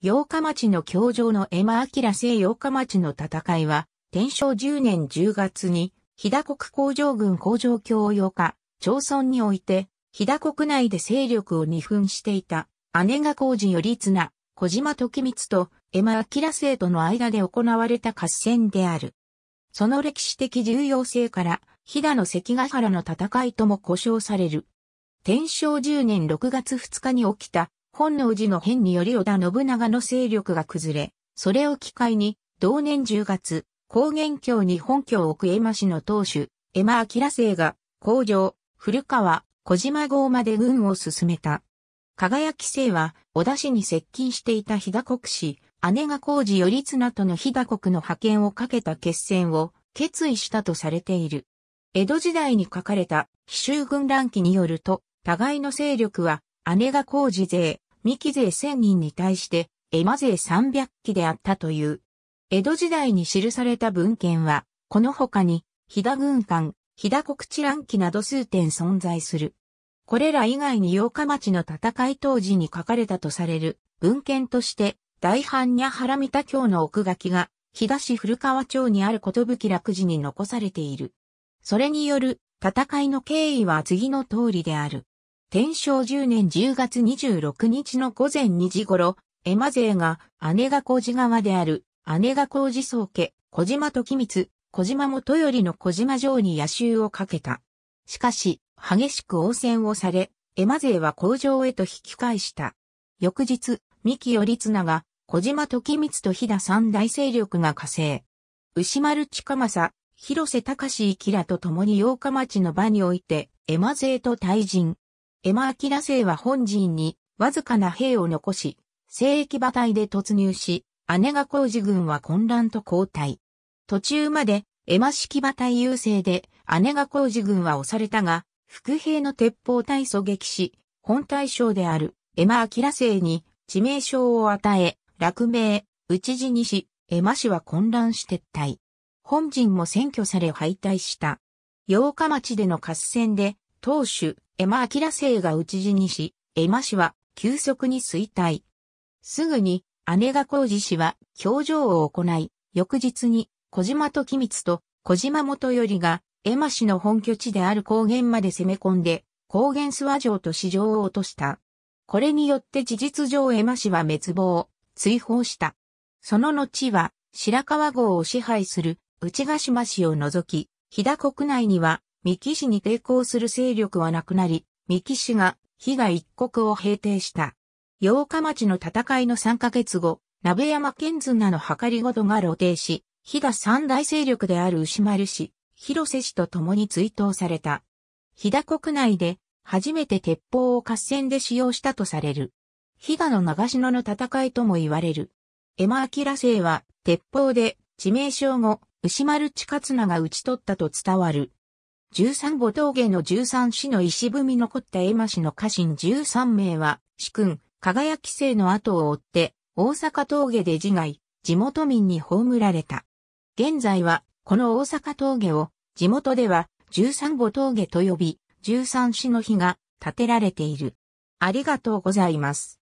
八日町の教場の江間明聖八日町の戦いは、天正10年10月に、日田国工場軍工場教8日、町村において、日田国内で勢力を二分していた、姉が工事より綱、小島時光と江間明聖との間で行われた合戦である。その歴史的重要性から、飛騨の関ヶ原の戦いとも呼称される。天正10年6月2日に起きた本能寺の変により織田信長の勢力が崩れ、それを機会に、同年10月、高原郷に本を置く江間市の当主、江間明生が、工場、古川、小島郷まで軍を進めた。輝き姓は、織田氏に接近していた日田国氏、姉が工事頼綱との日田国の派遣をかけた決戦を決意したとされている。江戸時代に書かれた、奇襲軍乱記によると、互いの勢力は、姉が工事勢、三木勢1000人に対して、絵馬勢300機であったという。江戸時代に記された文献は、この他に、飛騨軍艦、飛騨国知乱記など数点存在する。これら以外に八日町の戦い当時に書かれたとされる文献として、大般若原見田京の奥書きが、飛騨市古川町にあることぶき楽寺に残されている。それによる戦いの経緯は次の通りである。天正10年10月26日の午前2時頃、エマ勢が姉が小路川である姉が小路宗家、小島時光、小島元頼の小島城に野襲をかけた。しかし、激しく応戦をされ、エマ勢は工場へと引き返した。翌日、三木頼綱が、小島時光と飛騨三大勢力が加勢。牛丸近政、広瀬隆一らと共に八日町の場において、エマ勢と対陣。エマ・アキラ星は本陣にわずかな兵を残し、聖域馬隊で突入し、姉が工事軍は混乱と交代。途中まで、エマ式馬隊優勢で、姉が工事軍は押されたが、副兵の鉄砲隊狙撃し、本隊将である、エマ・アキラ星に、致命傷を与え、落命、討ち死にし、エマ氏は混乱し撤退。本陣も占拠され敗退した。八日町での合戦で、当主、エマ・アキラ姓が討ち死にし、エマ氏は急速に衰退。すぐに姉が浩二氏は表情を行い、翌日に小島と機密と小島元頼がエマ氏の本拠地である高原まで攻め込んで、高原諏訪城と市場を落とした。これによって事実上エマ氏は滅亡、追放した。その後は白川郷を支配する内ヶ島氏を除き、飛騨国内には三木市に抵抗する勢力はなくなり、三木市が被害一国を平定した。八日町の戦いの三ヶ月後、鍋山県綱の計りごとが露呈し、飛騨三大勢力である牛丸氏、広瀬氏と共に追悼された。飛騨国内で初めて鉄砲を合戦で使用したとされる。飛騨の長篠の戦いとも言われる。エマ・アキラ姓は鉄砲で致命傷後、牛丸地勝が討ち取ったと伝わる。13五峠の13市の石踏み残った絵馬市の家臣13名は、市君、輝き生の後を追って、大阪峠で自害、地元民に葬られた。現在は、この大阪峠を、地元では、13五峠と呼び、13市の碑が建てられている。ありがとうございます。